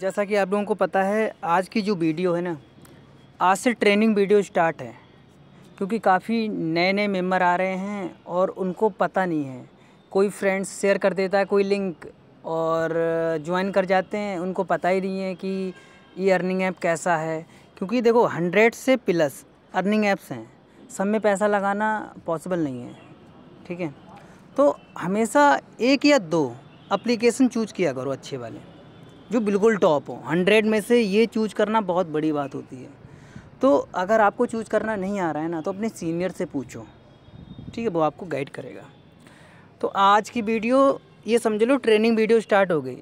जैसा कि आप लोगों को पता है आज की जो वीडियो है ना आज से ट्रेनिंग वीडियो स्टार्ट है क्योंकि काफ़ी नए नए मेम्बर आ रहे हैं और उनको पता नहीं है कोई फ्रेंड्स शेयर कर देता है कोई लिंक और ज्वाइन कर जाते हैं उनको पता ही नहीं है कि ये अर्निंग ऐप कैसा है क्योंकि देखो हंड्रेड से प्लस अर्निंग ऐप्स हैं सब में पैसा लगाना पॉसिबल नहीं है ठीक है तो हमेशा एक या दो अप्लीकेशन चूज किया करो अच्छे वाले जो बिल्कुल टॉप हो हंड्रेड में से ये चूज करना बहुत बड़ी बात होती है तो अगर आपको चूज करना नहीं आ रहा है ना तो अपने सीनियर से पूछो ठीक है वो आपको गाइड करेगा तो आज की वीडियो ये समझ लो ट्रेनिंग वीडियो स्टार्ट हो गई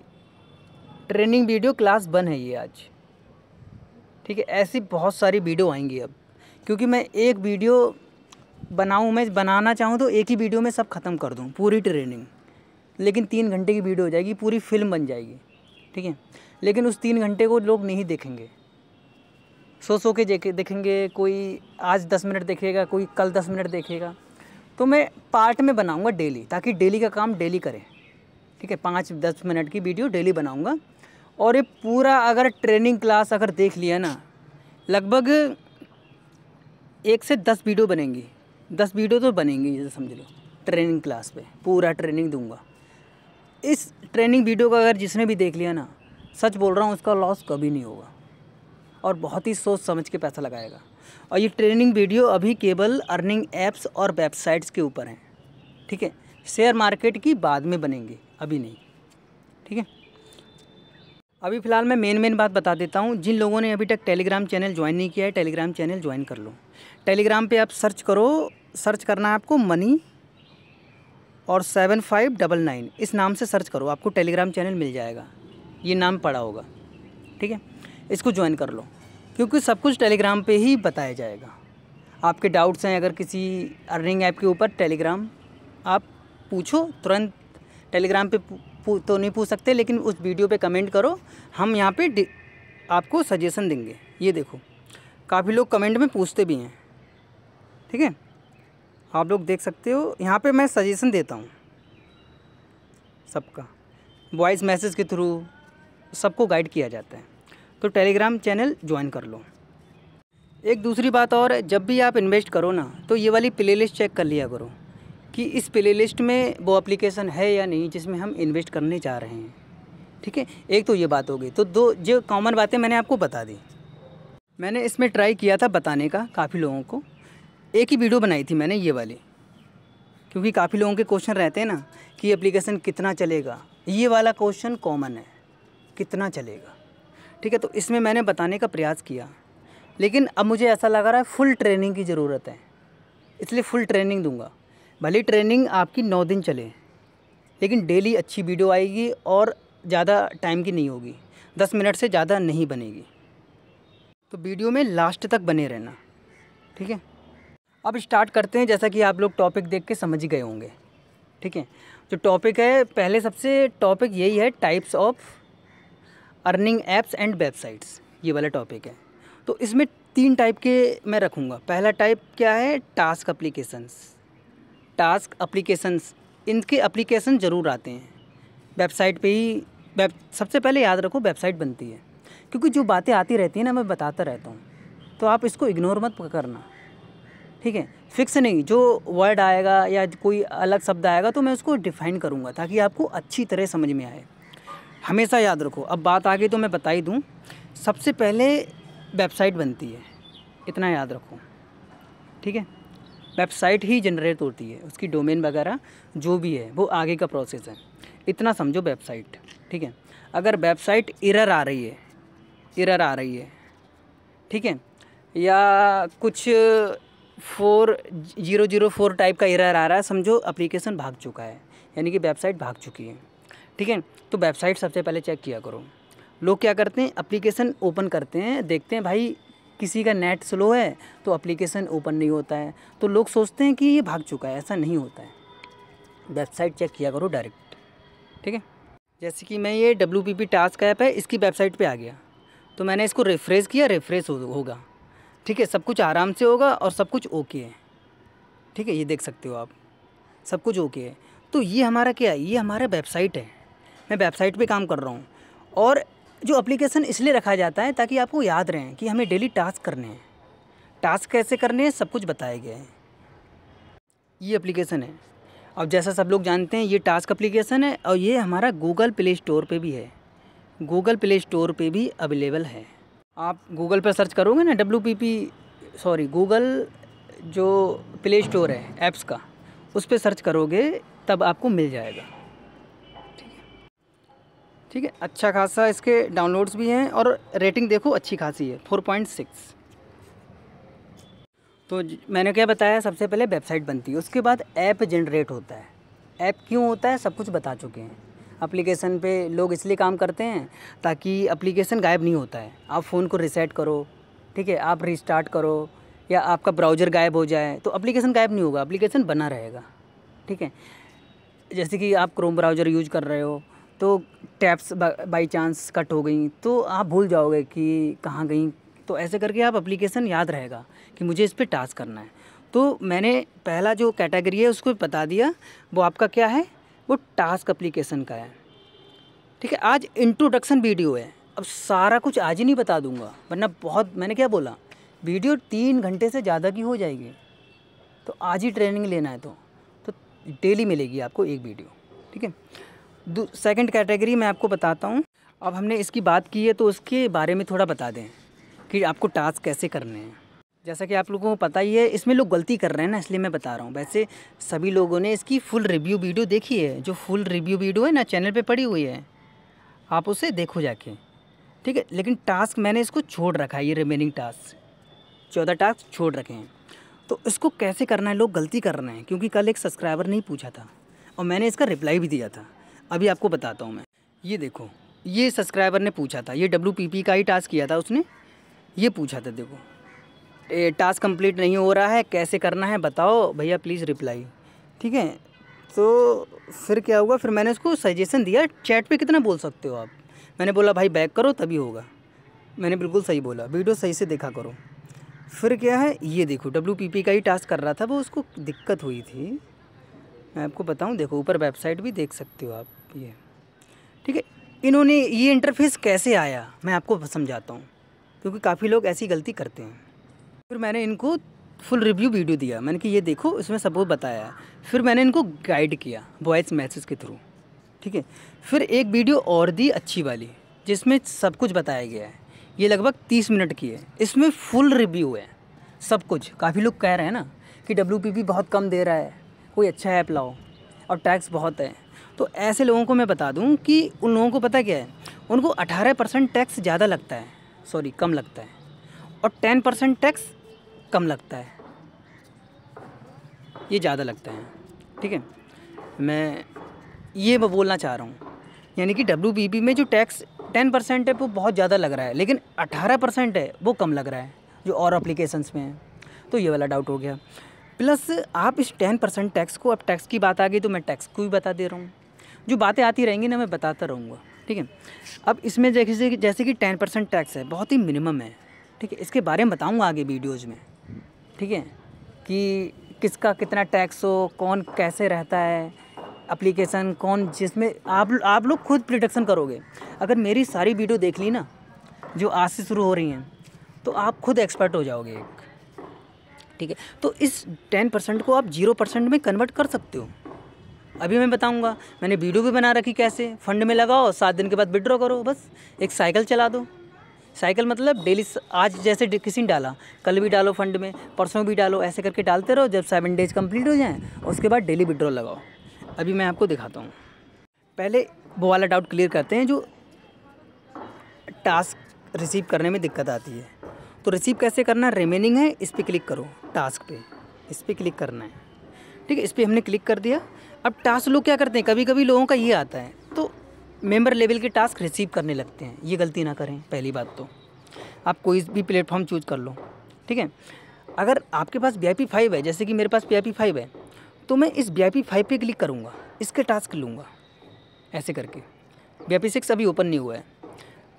ट्रेनिंग वीडियो क्लास वन है ये आज ठीक है ऐसी बहुत सारी वीडियो आएंगी अब क्योंकि मैं एक वीडियो बनाऊँ मैं बनाना चाहूँ तो एक ही वीडियो में सब ख़त्म कर दूँ पूरी ट्रेनिंग लेकिन तीन घंटे की वीडियो हो जाएगी पूरी फिल्म बन जाएगी ठीक है लेकिन उस तीन घंटे को लोग नहीं देखेंगे सो सो के देखेंगे कोई आज दस मिनट देखेगा कोई कल दस मिनट देखेगा तो मैं पार्ट में बनाऊंगा डेली ताकि डेली का काम डेली करें ठीक है पाँच दस मिनट की वीडियो डेली बनाऊंगा और ये पूरा अगर ट्रेनिंग क्लास अगर देख लिया ना लगभग एक से दस वीडियो बनेंगी दस वीडियो तो बनेंगी जैसे समझ लो ट्रेनिंग क्लास पे पूरा ट्रेनिंग दूंगा इस ट्रेनिंग वीडियो का अगर जिसने भी देख लिया ना सच बोल रहा हूँ उसका लॉस कभी नहीं होगा और बहुत ही सोच समझ के पैसा लगाएगा और ये ट्रेनिंग वीडियो अभी केवल अर्निंग ऐप्स और वेबसाइट्स के ऊपर हैं ठीक है शेयर मार्केट की बाद में बनेंगे अभी नहीं ठीक है अभी फ़िलहाल मैं मेन मेन बात बता देता हूँ जिन लोगों ने अभी तक टेलीग्राम चैनल ज्वाइन नहीं किया है टेलीग्राम चैनल ज्वाइन कर लो टेलीग्राम पे आप सर्च करो सर्च करना है आपको मनी और सेवन फाइव डबल नाइन इस नाम से सर्च करो आपको टेलीग्राम चैनल मिल जाएगा ये नाम पड़ा होगा ठीक है इसको ज्वाइन कर लो क्योंकि सब कुछ टेलीग्राम पे ही बताया जाएगा आपके डाउट्स हैं अगर किसी अर्निंग ऐप के ऊपर टेलीग्राम आप पूछो तुरंत टेलीग्राम पे तो नहीं पूछ सकते लेकिन उस वीडियो पे कमेंट करो हम यहाँ पे आपको सजेशन देंगे ये देखो काफ़ी लोग कमेंट में पूछते भी हैं ठीक है आप लोग देख सकते हो यहाँ पे मैं सजेशन देता हूँ सबका वॉइस मैसेज के थ्रू सबको गाइड किया जाता है तो टेलीग्राम चैनल ज्वाइन कर लो एक दूसरी बात और जब भी आप इन्वेस्ट करो ना तो ये वाली प्ले चेक कर लिया करो कि इस प्ले में वो अप्लीकेशन है या नहीं जिसमें हम इन्वेस्ट करने जा रहे हैं ठीक है एक तो ये बात हो गई तो दो जो कॉमन बातें मैंने आपको बता दी मैंने इसमें ट्राई किया था बताने का काफ़ी लोगों को एक ही वीडियो बनाई थी मैंने ये वाली क्योंकि काफ़ी लोगों के क्वेश्चन रहते हैं ना कि एप्लीकेशन कितना चलेगा ये वाला क्वेश्चन कॉमन है कितना चलेगा ठीक है तो इसमें मैंने बताने का प्रयास किया लेकिन अब मुझे ऐसा लगा रहा है फुल ट्रेनिंग की ज़रूरत है इसलिए फुल ट्रेनिंग दूंगा भले ट्रेनिंग आपकी नौ दिन चले लेकिन डेली अच्छी वीडियो आएगी और ज़्यादा टाइम की नहीं होगी दस मिनट से ज़्यादा नहीं बनेगी तो वीडियो में लास्ट तक बने रहना ठीक है अब स्टार्ट करते हैं जैसा कि आप लोग टॉपिक देख के समझ गए होंगे ठीक है जो टॉपिक है पहले सबसे टॉपिक यही है types of earning apps and websites ये वाला टॉपिक है तो इसमें तीन टाइप के मैं रखूँगा पहला टाइप क्या है टास्क अप्लीकेशंस टास्क अप्लीकेशंस इनके अप्लीकेशन ज़रूर आते हैं वेबसाइट पे ही वेब सबसे पहले याद रखो वेबसाइट बनती है क्योंकि जो बातें आती रहती हैं ना मैं बताता रहता हूँ तो आप इसको इग्नोर मत करना ठीक है फिक्स नहीं जो वर्ड आएगा या कोई अलग शब्द आएगा तो मैं उसको डिफ़ाइन करूँगा ताकि आपको अच्छी तरह समझ में आए हमेशा याद रखो अब बात आ गई तो मैं बता ही दूँ सबसे पहले वेबसाइट बनती है इतना याद रखो ठीक है वेबसाइट ही जनरेट होती है उसकी डोमेन वगैरह जो भी है वो आगे का प्रोसेस है इतना समझो वेबसाइट ठीक है अगर वेबसाइट इरर आ रही है इरर आ रही है ठीक है या कुछ four zero zero four type का एरर आ रहा है समझो अप्लीकेशन भाग चुका है यानी कि वेबसाइट भाग चुकी है ठीक है तो वेबसाइट सबसे पहले चेक किया करो लोग क्या करते हैं अप्लीकेशन ओपन करते हैं देखते हैं भाई किसी का नेट स्लो है तो अप्लीकेशन ओपन नहीं होता है तो लोग सोचते हैं कि ये भाग चुका है ऐसा नहीं होता है वेबसाइट चेक किया करो डायरेक्ट ठीक है जैसे कि मैं ये W P P task app है इसकी वेबसाइट पर आ गया तो मैंने इसको रेफ्रेश किया रेफ्रेश हो, होगा ठीक है सब कुछ आराम से होगा और सब कुछ ओके है ठीक है ये देख सकते हो आप सब कुछ ओके है तो ये हमारा क्या है ये हमारा वेबसाइट है मैं वेबसाइट पे काम कर रहा हूँ और जो एप्लीकेशन इसलिए रखा जाता है ताकि आपको याद रहें कि हमें डेली टास्क करने हैं टास्क कैसे करने हैं सब कुछ बताया गया है ये एप्लीकेशन है अब जैसा सब लोग जानते हैं ये टास्क एप्लीकेशन है और ये हमारा गूगल प्ले स्टोर पर भी है गूगल प्ले स्टोर पर भी अवेलेबल है आप गूगल पर सर्च करोगे ना W P P sorry Google जो प्ले स्टोर है ऐप्स का उस पर सर्च करोगे तब आपको मिल जाएगा ठीक है ठीक है अच्छा खासा इसके डाउनलोड्स भी हैं और रेटिंग देखो अच्छी खासी है फोर पॉइंट सिक्स तो मैंने क्या बताया सबसे पहले वेबसाइट बनती है उसके बाद ऐप जनरेट होता है ऐप क्यों होता है सब कुछ बता चुके हैं एप्लीकेशन पे लोग इसलिए काम करते हैं ताकि एप्लीकेशन गायब नहीं होता है आप फ़ोन को रिसेट करो ठीक है आप रिस्टार्ट करो या आपका ब्राउज़र गायब हो जाए तो एप्लीकेशन गायब नहीं होगा एप्लीकेशन बना रहेगा ठीक है जैसे कि आप क्रोम ब्राउज़र यूज कर रहे हो तो टैप्स बाई चांस कट हो गई तो आप भूल जाओगे कि कहाँ गई तो ऐसे करके आप एप्लीकेशन याद रहेगा कि मुझे इस पर टास्क करना है तो मैंने पहला जो कैटेगरी है उसको बता दिया वो आपका क्या है वो टास्क अप्लीकेशन का है ठीक है आज इंट्रोडक्शन वीडियो है अब सारा कुछ आज ही नहीं बता दूंगा वरना बहुत मैंने क्या बोला वीडियो तीन घंटे से ज़्यादा की हो जाएगी तो आज ही ट्रेनिंग लेना है तो तो डेली मिलेगी आपको एक वीडियो ठीक है सेकंड कैटेगरी मैं आपको बताता हूँ अब हमने इसकी बात की है तो उसके बारे में थोड़ा बता दें कि आपको टास्क कैसे करने हैं जैसा कि आप लोगों को पता ही है इसमें लोग गलती कर रहे हैं ना इसलिए मैं बता रहा हूँ वैसे सभी लोगों ने इसकी फुल रिव्यू वीडियो देखी है जो फुल रिव्यू वीडियो है ना चैनल पे पड़ी हुई है आप उसे देखो जाके ठीक है लेकिन टास्क मैंने इसको छोड़ रखा है ये रिमेनिंग टास्क चौदह टास्क छोड़ रखे हैं तो इसको कैसे करना है लोग गलती कर रहे हैं क्योंकि कल एक सब्सक्राइबर नहीं पूछा था और मैंने इसका रिप्लाई भी दिया था अभी आपको बताता हूँ मैं ये देखो ये सब्सक्राइबर ने पूछा था ये डब्ल्यू का ही टास्क किया था उसने ये पूछा था देखो टास्क कंप्लीट नहीं हो रहा है कैसे करना है बताओ भैया प्लीज़ रिप्लाई ठीक है तो फिर क्या हुआ फिर मैंने उसको सजेशन दिया चैट पे कितना बोल सकते हो आप मैंने बोला भाई बैक करो तभी होगा मैंने बिल्कुल सही बोला वीडियो सही से देखा करो फिर क्या है ये देखो डब्ल्यू का ही टास्क कर रहा था वो उसको दिक्कत हुई थी मैं आपको बताऊँ देखो ऊपर वेबसाइट भी देख सकते हो आप ये ठीक है इन्होंने ये इंटरफेस कैसे आया मैं आपको समझाता हूँ क्योंकि काफ़ी लोग ऐसी गलती करते हैं फिर मैंने इनको फुल रिव्यू वीडियो दिया मैंने कि ये देखो इसमें सब बताया फिर मैंने इनको गाइड किया वॉइस मैसेज के थ्रू ठीक है फिर एक वीडियो और दी अच्छी वाली जिसमें सब कुछ बताया गया है ये लगभग तीस मिनट की है इसमें फुल रिव्यू है सब कुछ काफ़ी लोग कह रहे हैं ना कि डब्ल्यू बहुत कम दे रहा है कोई अच्छा ऐप लाओ और टैक्स बहुत है तो ऐसे लोगों को मैं बता दूं कि उन लोगों को पता क्या है उनको 18 परसेंट टैक्स ज़्यादा लगता है सॉरी कम लगता है और 10 परसेंट टैक्स कम लगता है ये ज़्यादा लगता है ठीक है मैं ये मैं बोलना चाह रहा हूँ यानी कि डब्ल्यू में जो टैक्स टेन परसेंट है वो बहुत ज़्यादा लग रहा है लेकिन अठारह परसेंट है वो कम लग रहा है जो और अप्लीकेशंस में है तो ये वाला डाउट हो गया प्लस आप इस टेन परसेंट टैक्स को अब टैक्स की बात आ गई तो मैं टैक्स को भी बता दे रहा हूँ जो बातें आती रहेंगी ना मैं बताता रहूँगा ठीक है अब इसमें जैसे जैसे कि टेन परसेंट टैक्स है बहुत ही मिनिमम है ठीक है इसके बारे में बताऊँगा आगे वीडियोज़ में ठीक है कि किसका कितना टैक्स हो कौन कैसे रहता है अप्लीकेशन कौन जिसमें आप आप लोग खुद प्रोटेक्शन करोगे अगर मेरी सारी वीडियो देख ली ना जो आज से शुरू हो रही हैं तो आप खुद एक्सपर्ट हो जाओगे एक ठीक है तो इस टेन परसेंट को आप जीरो परसेंट में कन्वर्ट कर सकते हो अभी मैं बताऊंगा मैंने वीडियो भी बना रखी कैसे फंड में लगाओ सात दिन के बाद विड्रॉ करो बस एक साइकिल चला दो साइकिल मतलब डेली आज जैसे किसी ने डाला कल भी डालो फंड में परसों भी डालो ऐसे करके डालते रहो जब सेवन डेज कंप्लीट हो जाएँ उसके बाद डेली विड्रॉल लगाओ अभी मैं आपको दिखाता हूँ पहले वो वाला डाउट क्लियर करते हैं जो टास्क रिसीव करने में दिक्कत आती है तो रिसीव कैसे करना है रिमेनिंग है इस पर क्लिक करो टास्क पे इस पर क्लिक करना है ठीक है इस पर हमने क्लिक कर दिया अब टास्क लोग क्या करते हैं कभी कभी लोगों का ये आता है मेंबर लेवल के टास्क रिसीव करने लगते हैं ये गलती ना करें पहली बात तो आप कोई भी प्लेटफॉर्म चूज कर लो ठीक है अगर आपके पास वी आई पी फाइव है जैसे कि मेरे पास वी आई पी फाइव है तो मैं इस वी आई पी फाइव पर क्लिक करूँगा इसके टास्क लूँगा ऐसे करके वी आई पी सिक्स अभी ओपन नहीं हुआ है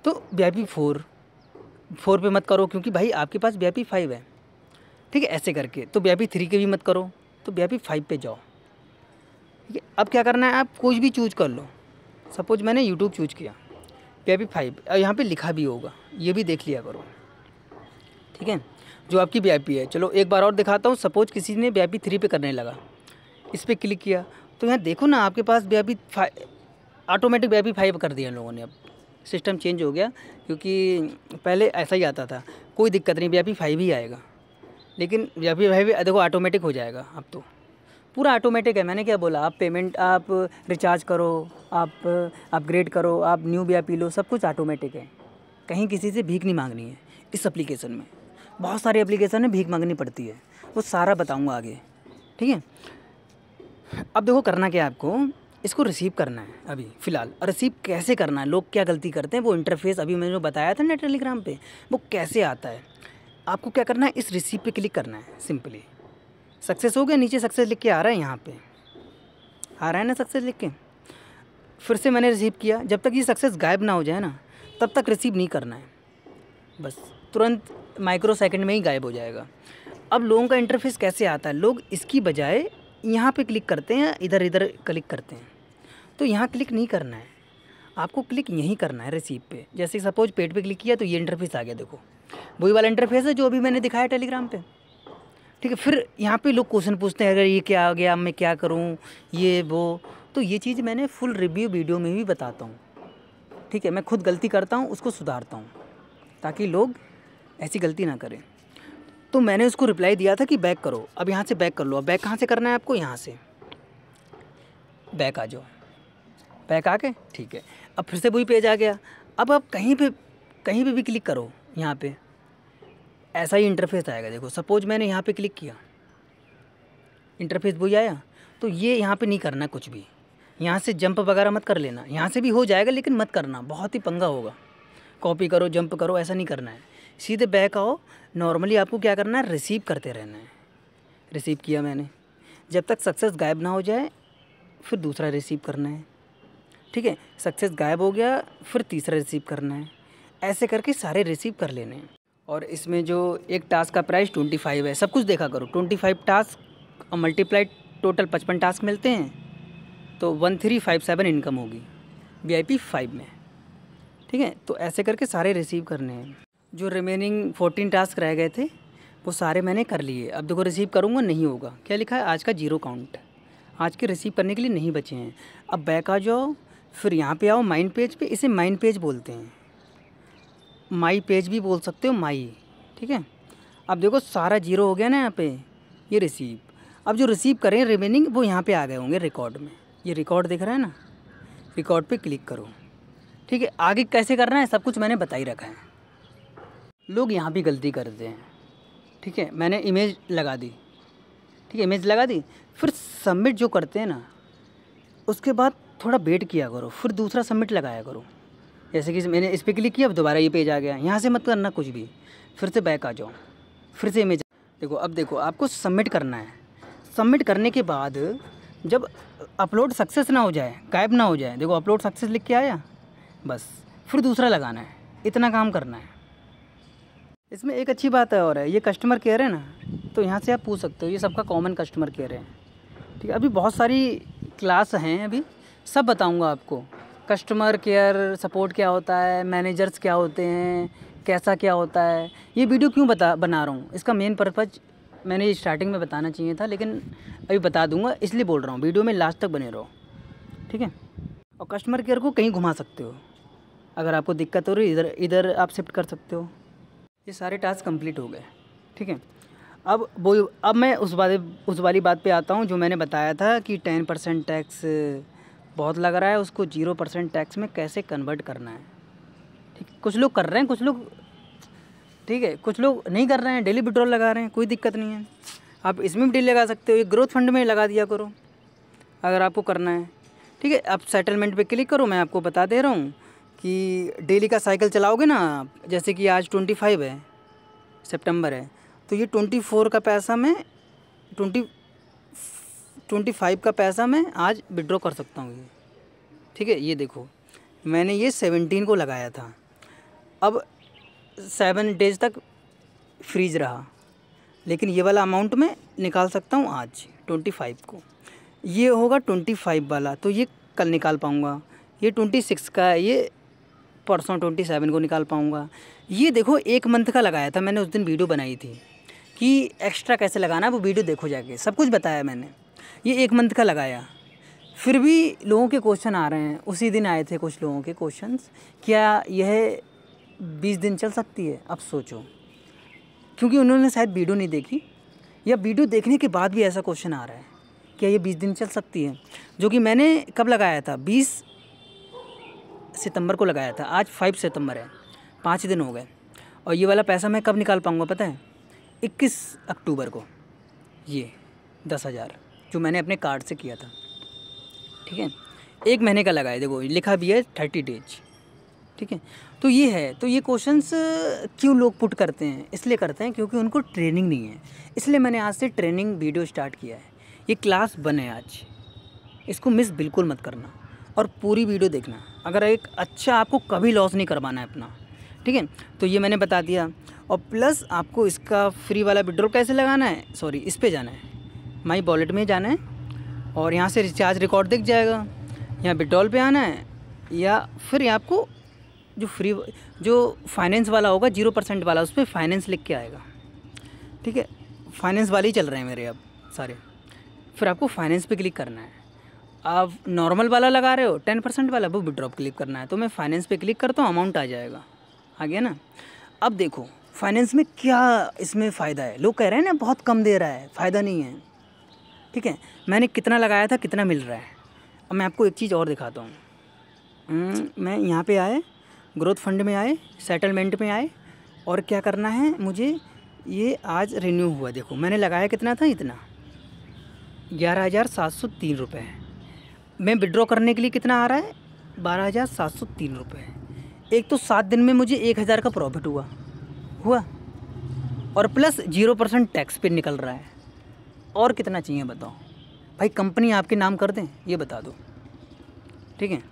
तो V I P four four पर मत करो क्योंकि भाई आपके पास वी आई पी फाइव है ठीक है ऐसे करके तो वी आई पी थ्री के भी मत करो तो वी आई पी फाइव पर जाओ ठीक है अब क्या करना है आप कुछ भी चूज कर लो सपोज मैंने यूट्यूब चूज किया वेबी फाइव और यहाँ पे लिखा भी होगा ये भी देख लिया करो ठीक है जो आपकी वी है चलो एक बार और दिखाता हूँ सपोज किसी ने वी थ्री पे करने लगा इस पर क्लिक किया तो यहाँ देखो ना आपके पास V five automatic V five कर दिया लोगों ने अब सिस्टम चेंज हो गया क्योंकि पहले ऐसा ही आता था कोई दिक्कत नहीं वी फाइव ही आएगा लेकिन वी फाइव देखो ऑटोमेटिक हो जाएगा अब तो पूरा ऑटोमेटिक है मैंने क्या बोला आप पेमेंट आप रिचार्ज करो आप अपग्रेड करो आप न्यू बिया पी लो सब कुछ ऑटोमेटिक है कहीं किसी से भीख नहीं मांगनी है इस एप्लीकेशन में बहुत सारी एप्लीकेशन में भीख मांगनी पड़ती है वो सारा बताऊँगा आगे ठीक है अब देखो करना क्या है आपको इसको रिसीव करना है अभी फ़िलहाल और रिसीव कैसे करना है लोग क्या गलती करते हैं वो इंटरफेस अभी मैंने जो बताया था ना टेलीग्राम पे वो कैसे आता है आपको क्या करना है इस रिसीव पे क्लिक करना है सिंपली सक्सेस हो गया नीचे सक्सेस लिख के आ रहा है यहाँ पे आ रहा है ना सक्सेस लिख के फिर से मैंने रिसीव किया जब तक ये सक्सेस गायब ना हो जाए ना तब तक रिसीव नहीं करना है बस तुरंत माइक्रो सेकेंड में ही गायब हो जाएगा अब लोगों का इंटरफेस कैसे आता है लोग इसकी बजाय यहाँ पे क्लिक करते हैं इधर इधर क्लिक करते हैं तो यहाँ क्लिक नहीं करना है आपको क्लिक यहीं करना है रिसीव पे जैसे सपोज पेट पे क्लिक किया तो ये इंटरफेस आ गया देखो वही वाला इंटरफेस है जो अभी मैंने दिखाया टेलीग्राम पे ठीक है फिर यहाँ पे लोग क्वेश्चन पूछते हैं अगर ये क्या हो गया मैं क्या करूँ ये वो तो ये चीज़ मैंने फुल रिव्यू वीडियो में भी बताता हूँ ठीक है मैं खुद गलती करता हूँ उसको सुधारता हूँ ताकि लोग ऐसी गलती ना करें तो मैंने उसको रिप्लाई दिया था कि बैक करो अब यहाँ से बैक कर लो अब बैक कहाँ से करना है आपको यहाँ से बैक आ जाओ बैक आके ठीक है अब फिर से वही पेज आ गया अब आप कहीं पे कहीं पे भी क्लिक करो यहाँ पे ऐसा ही इंटरफेस आएगा देखो सपोज़ मैंने यहाँ पे क्लिक किया इंटरफेस वही आया तो ये यहाँ पे नहीं करना कुछ भी यहाँ से जंप वगैरह मत कर लेना यहाँ से भी हो जाएगा लेकिन मत करना बहुत ही पंगा होगा कॉपी करो जंप करो ऐसा नहीं करना है सीधे बैक आओ नॉर्मली आपको क्या करना है रिसीव करते रहना है रिसीव किया मैंने जब तक सक्सेस गायब ना हो जाए फिर दूसरा रिसीव करना है ठीक है सक्सेस गायब हो गया फिर तीसरा रिसीव करना है ऐसे करके सारे रिसीव कर लेने हैं और इसमें जो एक टास्क का प्राइस ट्वेंटी फाइव है सब कुछ देखा करो ट्वेंटी फाइव टास्क और मल्टीप्लाई टोटल पचपन टास्क मिलते हैं तो one three five seven income होगी वी आई पी फाइव में ठीक है तो ऐसे करके सारे रिसीव करने हैं जो रिमेनिंग फोर्टीन टास्क रह गए थे वो सारे मैंने कर लिए अब देखो रिसीव करूँगा नहीं होगा क्या लिखा है आज का जीरो काउंट आज के रिसीव करने के लिए नहीं बचे हैं अब बैक आ जाओ फिर यहाँ पे आओ माइंड पेज पे इसे माइंड पेज बोलते हैं माई पेज भी बोल सकते हो माई ठीक है अब देखो सारा जीरो हो गया ना यहाँ पे ये रिसीव अब जो रिसीव करें रिमेनिंग वो यहाँ पे आ गए होंगे रिकॉर्ड में ये रिकॉर्ड दिख रहा है ना रिकॉर्ड पे क्लिक करो ठीक है आगे कैसे करना है सब कुछ मैंने बता ही रखा है लोग यहाँ भी गलती करते हैं ठीक है मैंने इमेज लगा दी ठीक है इमेज लगा दी फिर सबमिट जो करते हैं ना उसके बाद थोड़ा वेट किया करो फिर दूसरा सबमिट लगाया करो जैसे कि मैंने इस पर क्लिक किया अब दोबारा ये पेज आ गया यहाँ से मत करना कुछ भी फिर से बैक आ जाओ फिर से इमेज देखो अब देखो आपको सबमिट करना है सबमिट करने के बाद जब अपलोड सक्सेस ना हो जाए गायब ना हो जाए देखो अपलोड सक्सेस लिख के आया बस फिर दूसरा लगाना है इतना काम करना है इसमें एक अच्छी बात है और है ये कस्टमर केयर है ना तो यहाँ से आप पूछ सकते हो ये सबका कॉमन कस्टमर केयर है ठीक है अभी बहुत सारी क्लास हैं अभी सब बताऊँगा आपको कस्टमर केयर सपोर्ट क्या होता है मैनेजर्स क्या होते हैं कैसा क्या होता है ये वीडियो क्यों बता बना रहा हूँ इसका मेन पर्पज़ मैंने स्टार्टिंग में बताना चाहिए था लेकिन अभी बता दूंगा इसलिए बोल रहा हूँ वीडियो में लास्ट तक बने रहो ठीक है और कस्टमर केयर को कहीं घुमा सकते हो अगर आपको दिक्कत हो रही इधर इधर आप शिफ्ट कर सकते हो ये सारे टास्क कंप्लीट हो गए ठीक है अब वो अब मैं उस वाले उस वाली बात पे आता हूँ जो मैंने बताया था कि टेन परसेंट टैक्स बहुत लग रहा है उसको जीरो परसेंट टैक्स में कैसे कन्वर्ट करना है ठीक कुछ लोग कर रहे हैं कुछ लोग ठीक है कुछ लोग नहीं कर रहे हैं डेली पेट्रोल लगा रहे हैं कोई दिक्कत नहीं है आप इसमें भी डेली लगा सकते हो एक ग्रोथ फंड में लगा दिया करो अगर आपको करना है ठीक है आप सेटलमेंट पर क्लिक करो मैं आपको बता दे रहा हूँ कि डेली का साइकिल चलाओगे ना आप जैसे कि आज ट्वेंटी फाइव है सेप्टेम्बर है तो ये ट्वेंटी फोर का पैसा मैं ट्वेंटी ट्वेंटी फाइव का पैसा मैं आज विड्रॉ कर सकता हूँ ये ठीक है ये देखो मैंने ये सेवनटीन को लगाया था अब सेवन डेज तक फ्रीज रहा लेकिन ये वाला अमाउंट मैं निकाल सकता हूँ आज ट्वेंटी फाइव को ये होगा ट्वेंटी फाइव वाला तो ये कल निकाल पाऊँगा ये ट्वेंटी सिक्स का है ये परसों ट्वेंटी सेवन को निकाल पाऊँगा ये देखो एक मंथ का लगाया था मैंने उस दिन वीडियो बनाई थी कि एक्स्ट्रा कैसे लगाना है वो वीडियो देखो जाके सब कुछ बताया मैंने ये एक मंथ का लगाया फिर भी लोगों के क्वेश्चन आ रहे हैं उसी दिन आए थे कुछ लोगों के क्वेश्चन क्या यह बीस दिन चल सकती है अब सोचो क्योंकि उन्होंने शायद वीडियो नहीं देखी या वीडियो देखने के बाद भी ऐसा क्वेश्चन आ रहा है क्या ये बीस दिन चल सकती है जो कि मैंने कब लगाया था बीस सितंबर को लगाया था आज फाइव सितंबर है पाँच दिन हो गए और ये वाला पैसा मैं कब निकाल पाऊँगा पता है इक्कीस अक्टूबर को ये दस हज़ार जो मैंने अपने कार्ड से किया था ठीक है एक महीने का लगाया देखो लिखा भी है थर्टी डेज ठीक है तो ये है तो ये क्वेश्चंस क्यों लोग पुट करते हैं इसलिए करते हैं क्योंकि उनको ट्रेनिंग नहीं है इसलिए मैंने आज से ट्रेनिंग वीडियो स्टार्ट किया है ये क्लास बन है आज इसको मिस बिल्कुल मत करना और पूरी वीडियो देखना अगर एक अच्छा आपको कभी लॉस नहीं करवाना है अपना ठीक है तो ये मैंने बता दिया और प्लस आपको इसका फ्री वाला विड्रॉ कैसे लगाना है सॉरी इस पर जाना है माई वॉलेट में जाना है और यहाँ से रिचार्ज रिकॉर्ड दिख जाएगा यहाँ विड्रॉल पे आना है या फिर आपको जो फ्री जो फाइनेंस वाला होगा जीरो परसेंट वाला उस पर फाइनेंस लिख के आएगा ठीक है फाइनेंस वाले ही चल रहे हैं मेरे अब सारे फिर आपको फाइनेंस पे क्लिक करना है आप नॉर्मल वाला लगा रहे हो टेन परसेंट वाला वो विड्रॉप क्लिक करना है तो मैं फाइनेंस पे क्लिक करता हूँ अमाउंट आ जाएगा आ गया ना अब देखो फाइनेंस में क्या इसमें फ़ायदा है लोग कह रहे हैं ना बहुत कम दे रहा है फ़ायदा नहीं है ठीक है मैंने कितना लगाया था कितना मिल रहा है अब मैं आपको एक चीज़ और दिखाता हूँ हम्म, मैं यहाँ पे आए ग्रोथ फंड में आए सेटलमेंट में आए और क्या करना है मुझे ये आज रिन्यू हुआ देखो मैंने लगाया कितना था इतना ग्यारह हज़ार सात सौ तीन रुपये मैं विड्रॉ करने के लिए कितना आ रहा है बारह हज़ार सात सौ तीन रुपये एक तो सात दिन में मुझे एक हज़ार का प्रॉफिट हुआ हुआ और प्लस जीरो परसेंट टैक्स पे निकल रहा है और कितना चाहिए बताओ भाई कंपनी आपके नाम कर दें ये बता दो ठीक है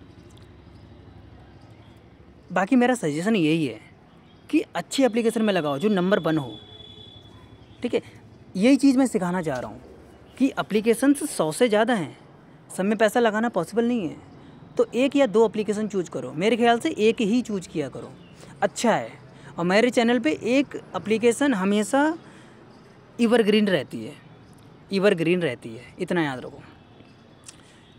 बाकी मेरा सजेशन यही है कि अच्छी एप्लीकेशन में लगाओ जो नंबर वन हो ठीक है यही चीज़ मैं सिखाना चाह रहा हूँ कि अप्लीकेशन सौ से ज़्यादा हैं सब में पैसा लगाना पॉसिबल नहीं है तो एक या दो एप्लीकेशन चूज करो मेरे ख्याल से एक ही चूज किया करो अच्छा है और मेरे चैनल पे एक एप्लीकेशन हमेशा एवरग्रीन रहती है ईवर ग्रीन रहती है इतना याद रखो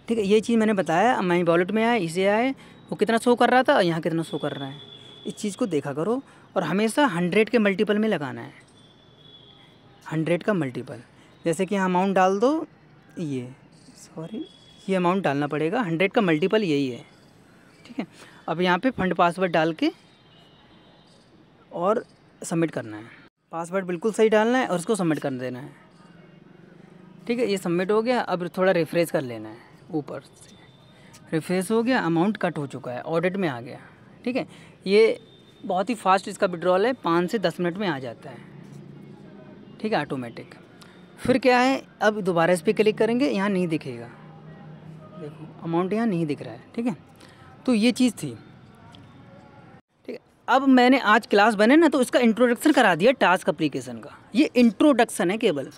ठीक है ये चीज़ मैंने बताया मैं वॉलेट में आए इसे आए वो कितना शो कर रहा था और यहाँ कितना शो कर रहा है इस चीज़ को देखा करो और हमेशा हंड्रेड के मल्टीपल में लगाना है हंड्रेड का मल्टीपल जैसे कि अमाउंट डाल दो ये सॉरी ये अमाउंट डालना पड़ेगा हंड्रेड का मल्टीपल यही है ठीक है अब यहाँ पे फंड पासवर्ड डाल के और सबमिट करना है पासवर्ड बिल्कुल सही डालना है और उसको सबमिट कर देना है ठीक है ये सबमिट हो गया अब थोड़ा रिफ्रेश कर लेना है ऊपर से रिफ्रेश हो गया अमाउंट कट हो चुका है ऑडिट में आ गया ठीक है ये बहुत ही फास्ट इसका विड्रॉल है पाँच से दस मिनट में आ जाता है ठीक है ऑटोमेटिक फिर क्या है अब दोबारा इस पर क्लिक करेंगे यहाँ नहीं दिखेगा देखो अमाउंट यहाँ नहीं दिख रहा है ठीक है तो ये चीज़ थी ठीक है अब मैंने आज क्लास बने ना तो इसका इंट्रोडक्शन करा दिया टास्क अप्लीकेशन का ये इंट्रोडक्शन है केवल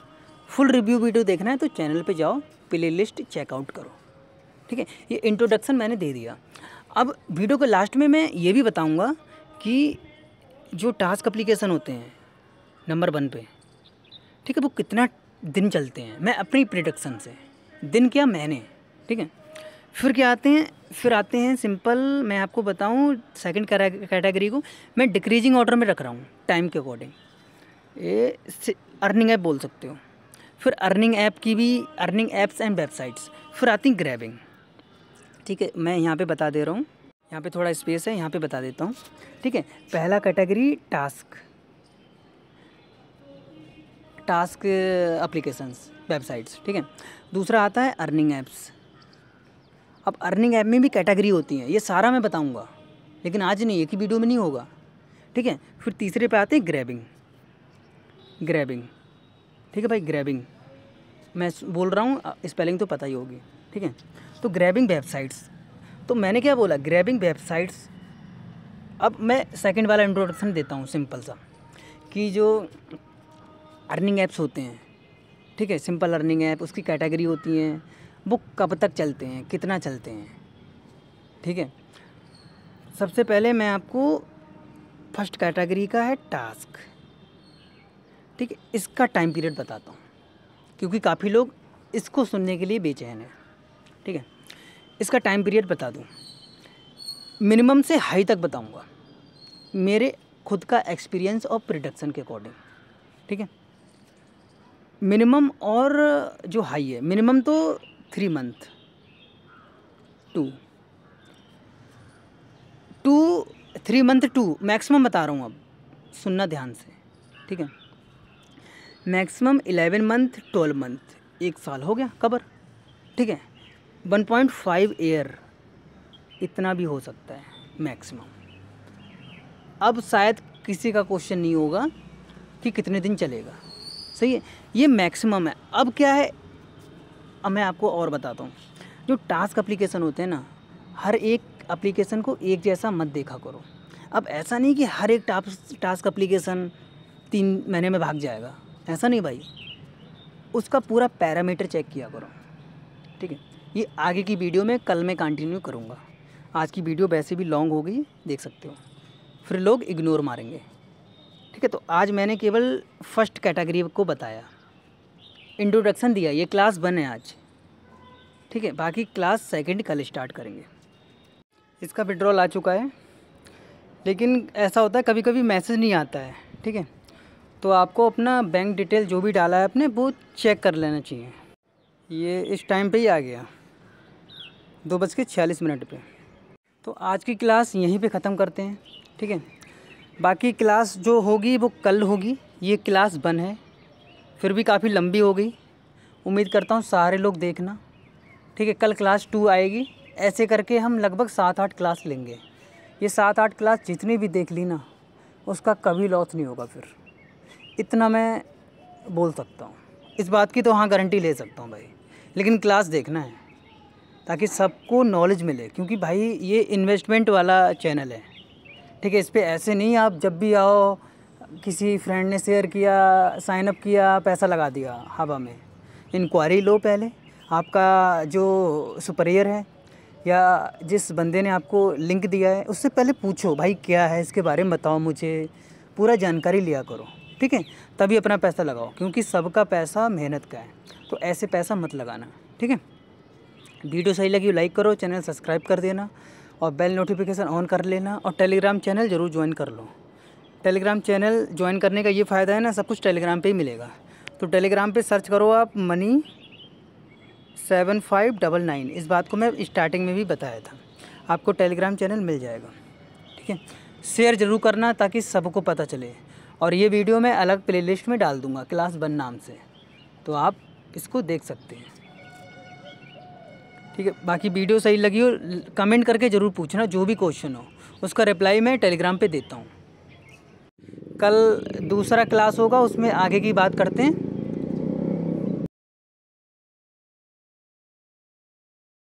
फुल रिव्यू वीडियो देखना है तो चैनल पे जाओ प्ले लिस्ट चेकआउट करो ठीक है ये इंट्रोडक्शन मैंने दे दिया अब वीडियो के लास्ट में मैं ये भी बताऊँगा कि जो टास्क अप्लीकेशन होते हैं नंबर वन पे ठीक है वो कितना दिन चलते हैं मैं अपनी प्रिडक्शन से दिन क्या मैंने ठीक है फिर क्या आते हैं फिर आते हैं सिंपल मैं आपको बताऊं सेकंड कैटेगरी को मैं डिक्रीजिंग ऑर्डर में रख रहा हूँ टाइम के अकॉर्डिंग ये अर्निंग ऐप बोल सकते हो फिर अर्निंग ऐप की भी अर्निंग ऐप्स एंड वेबसाइट्स फिर आती ग्रैबिंग ठीक है मैं यहाँ पे बता दे रहा हूँ यहाँ पे थोड़ा स्पेस है यहाँ पे बता देता हूँ ठीक है पहला category task task applications websites ठीक है दूसरा आता है अर्निंग ऐप्स अब अर्निंग ऐप में भी कैटेगरी होती हैं ये सारा मैं बताऊँगा लेकिन आज नहीं एक ही वीडियो में नहीं होगा ठीक है फिर तीसरे पे आते हैं ग्रैबिंग ग्रैबिंग ठीक है भाई ग्रैबिंग मैं बोल रहा हूँ स्पेलिंग तो पता ही होगी ठीक है तो ग्रैबिंग वेबसाइट्स तो मैंने क्या बोला ग्रैबिंग वेबसाइट्स अब मैं सेकंड वाला इंट्रोडक्शन देता हूँ सिंपल सा कि जो अर्निंग ऐप्स होते हैं ठीक है सिंपल अर्निंग ऐप उसकी कैटेगरी होती हैं वो कब तक चलते हैं कितना चलते हैं ठीक है सबसे पहले मैं आपको फर्स्ट कैटेगरी का है टास्क ठीक है इसका टाइम पीरियड बताता हूँ क्योंकि काफ़ी लोग इसको सुनने के लिए बेचैन हैं ठीक है इसका टाइम पीरियड बता दूँ मिनिमम से हाई तक बताऊँगा मेरे खुद का एक्सपीरियंस और प्रोडक्शन के अकॉर्डिंग ठीक है मिनिमम और जो हाई है मिनिमम तो three month to two three month to maximum बता रहा हूँ अब सुनना ध्यान से ठीक है maximum eleven month twelve month एक साल हो गया कबर ठीक है वन पॉइंट फाइव ईयर इतना भी हो सकता है मैक्सिमम अब शायद किसी का क्वेश्चन नहीं होगा कि कितने दिन चलेगा सही है ये मैक्सिमम है अब क्या है अब मैं आपको और बताता हूँ जो टास्क अप्लीकेशन होते हैं ना हर एक अप्लीकेशन को एक जैसा मत देखा करो अब ऐसा नहीं कि हर एक टास्क टास्क अप्लीकेशन तीन महीने में भाग जाएगा ऐसा नहीं भाई उसका पूरा पैरामीटर चेक किया करो ठीक है ये आगे की वीडियो में कल मैं कंटिन्यू करूँगा आज की वीडियो वैसे भी लॉन्ग हो गई देख सकते हो फिर लोग इग्नोर मारेंगे ठीक है तो आज मैंने केवल फर्स्ट कैटेगरी को बताया इंट्रोडक्शन दिया ये क्लास वन है आज ठीक है बाकी क्लास सेकेंड कल स्टार्ट करेंगे इसका विड्रॉल आ चुका है लेकिन ऐसा होता है कभी कभी मैसेज नहीं आता है ठीक है तो आपको अपना बैंक डिटेल जो भी डाला है आपने वो चेक कर लेना चाहिए ये इस टाइम पे ही आ गया दो बज के छियालीस मिनट पर तो आज की क्लास यहीं पे ख़त्म करते हैं ठीक है बाकी क्लास जो होगी वो कल होगी ये क्लास बन है फिर भी काफ़ी लंबी हो गई उम्मीद करता हूँ सारे लोग देखना ठीक है कल क्लास टू आएगी ऐसे करके हम लगभग सात आठ क्लास लेंगे ये सात आठ क्लास जितनी भी देख ली ना उसका कभी लॉस नहीं होगा फिर इतना मैं बोल सकता हूँ इस बात की तो हाँ गारंटी ले सकता हूँ भाई लेकिन क्लास देखना है ताकि सबको नॉलेज मिले क्योंकि भाई ये इन्वेस्टमेंट वाला चैनल है ठीक है इस पर ऐसे नहीं आप जब भी आओ किसी फ्रेंड ने शेयर किया साइनअप किया पैसा लगा दिया हवा में इंक्वायरी लो पहले आपका जो सुपरियर है या जिस बंदे ने आपको लिंक दिया है उससे पहले पूछो भाई क्या है इसके बारे में बताओ मुझे पूरा जानकारी लिया करो ठीक है तभी अपना पैसा लगाओ क्योंकि सबका पैसा मेहनत का है तो ऐसे पैसा मत लगाना ठीक है वीडियो सही लगी लाइक करो चैनल सब्सक्राइब कर देना और बेल नोटिफिकेशन ऑन कर लेना और टेलीग्राम चैनल ज़रूर ज्वाइन कर लो टेलीग्राम चैनल ज्वाइन करने का ये फ़ायदा है ना सब कुछ टेलीग्राम पे ही मिलेगा तो टेलीग्राम पे सर्च करो आप money seven five double nine इस बात को मैं स्टार्टिंग में भी बताया था आपको टेलीग्राम चैनल मिल जाएगा ठीक है शेयर ज़रूर करना ताकि सबको पता चले और ये वीडियो मैं अलग प्लेलिस्ट में डाल दूँगा क्लास वन नाम से तो आप इसको देख सकते हैं ठीक है बाकी वीडियो सही लगी हो कमेंट करके ज़रूर पूछना जो भी क्वेश्चन हो उसका रिप्लाई मैं टेलीग्राम पे देता हूँ कल दूसरा क्लास होगा उसमें आगे की बात करते हैं